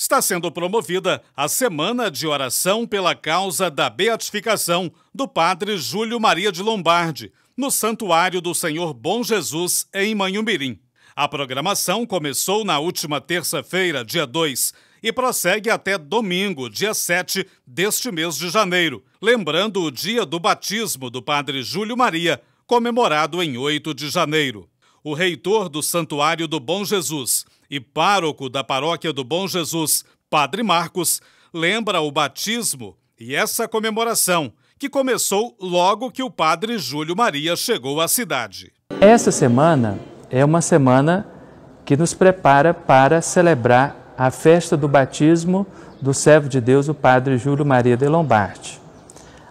está sendo promovida a Semana de Oração pela Causa da Beatificação do Padre Júlio Maria de Lombardi, no Santuário do Senhor Bom Jesus, em Manhumirim. A programação começou na última terça-feira, dia 2, e prossegue até domingo, dia 7 deste mês de janeiro, lembrando o dia do batismo do Padre Júlio Maria, comemorado em 8 de janeiro o reitor do Santuário do Bom Jesus e pároco da Paróquia do Bom Jesus, Padre Marcos, lembra o batismo e essa comemoração, que começou logo que o Padre Júlio Maria chegou à cidade. Essa semana é uma semana que nos prepara para celebrar a festa do batismo do servo de Deus, o Padre Júlio Maria de Lombardi.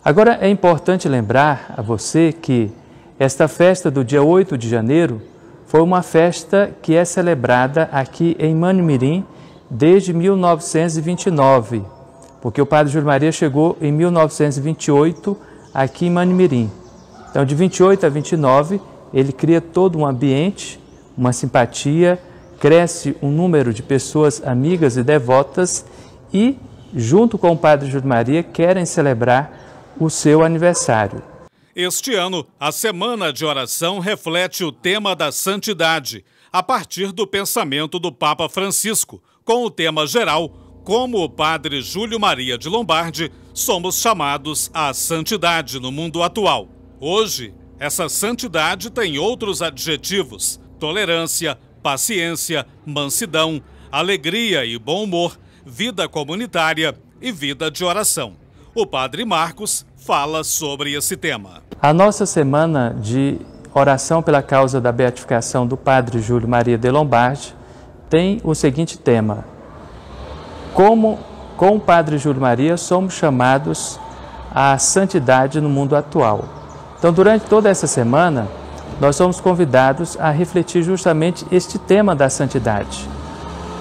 Agora é importante lembrar a você que esta festa do dia 8 de janeiro foi uma festa que é celebrada aqui em Manimirim desde 1929, porque o padre Júlio Maria chegou em 1928 aqui em Manimirim. Então, de 28 a 29, ele cria todo um ambiente, uma simpatia, cresce um número de pessoas amigas e devotas e, junto com o Padre Júlio Maria, querem celebrar o seu aniversário. Este ano, a Semana de Oração reflete o tema da santidade, a partir do pensamento do Papa Francisco, com o tema geral Como o Padre Júlio Maria de Lombardi somos chamados à santidade no mundo atual. Hoje, essa santidade tem outros adjetivos: tolerância, paciência, mansidão, alegria e bom humor, vida comunitária e vida de oração o padre Marcos fala sobre esse tema. A nossa semana de oração pela causa da beatificação do padre Júlio Maria de Lombardi tem o seguinte tema: Como com o padre Júlio Maria somos chamados à santidade no mundo atual. Então, durante toda essa semana, nós somos convidados a refletir justamente este tema da santidade.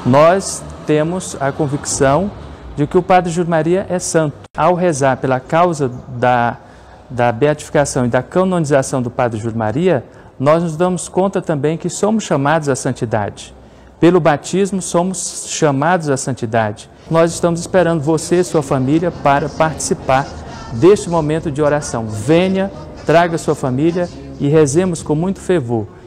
Nós temos a convicção de que o Padre Júlio Maria é santo. Ao rezar pela causa da, da beatificação e da canonização do Padre Júlio Maria, nós nos damos conta também que somos chamados à santidade. Pelo batismo, somos chamados à santidade. Nós estamos esperando você e sua família para participar deste momento de oração. Venha, traga sua família e rezemos com muito fervor